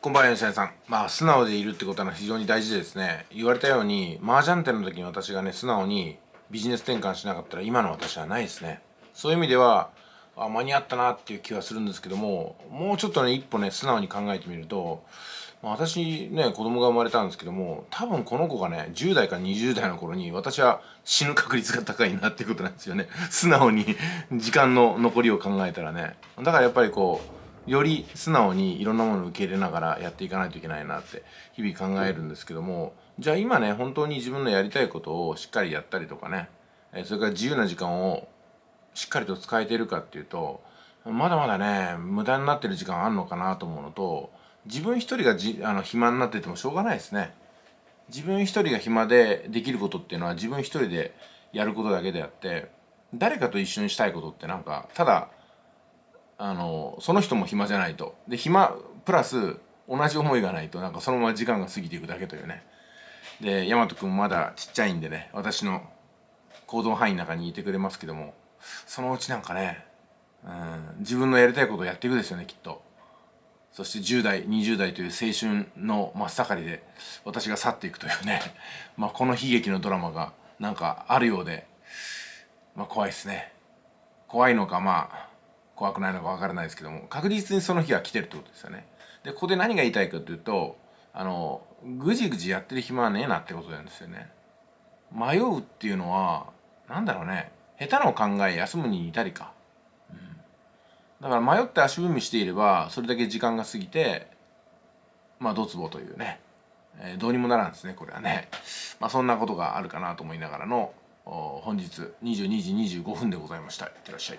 こんばんは、吉谷さん。まあ、素直でいるってことは非常に大事でですね、言われたように、麻雀店の時に私がね、素直にビジネス転換しなかったら今の私はないですね。そういう意味では、あ間に合ったなっていう気はするんですけども、もうちょっとね、一歩ね、素直に考えてみると、まあ、私ね、子供が生まれたんですけども、多分この子がね、10代か20代の頃に私は死ぬ確率が高いなっていうことなんですよね。素直に時間の残りを考えたらね。だからやっぱりこう、より素直にいろんなものを受け入れながらやっていかないといけないなって日々考えるんですけどもじゃあ今ね本当に自分のやりたいことをしっかりやったりとかねそれから自由な時間をしっかりと使えてるかっていうとまだまだね無駄になってる時間あるのかなと思うのと自分一人がじあの暇になっててもしょうがないですね。自分一人が暇でできることっていうのは自分一人でやることだけであって誰かと一緒にしたいことってなんかただあのその人も暇じゃないとで暇プラス同じ思いがないとなんかそのまま時間が過ぎていくだけというねで大和君まだちっちゃいんでね私の行動範囲の中にいてくれますけどもそのうちなんかね、うん、自分のやりたいことをやっていくですよねきっとそして10代20代という青春の真っ盛りで私が去っていくというね、まあ、この悲劇のドラマがなんかあるようで、まあ、怖いですね怖いのかまあ怖くないのか分からないですけども確実にその日は来てるってことですよね。でここで何が言いたいかというとあのぐじぐじやってる暇はねえなってことなんですよね。迷うっていうのは何だろうね下手の考え休むに似たりか、うん、だから迷って足踏みしていればそれだけ時間が過ぎてまあドツボというね、えー、どうにもならんですねこれはねまあそんなことがあるかなと思いながらの本日22時25分でございましたいってらっしゃい。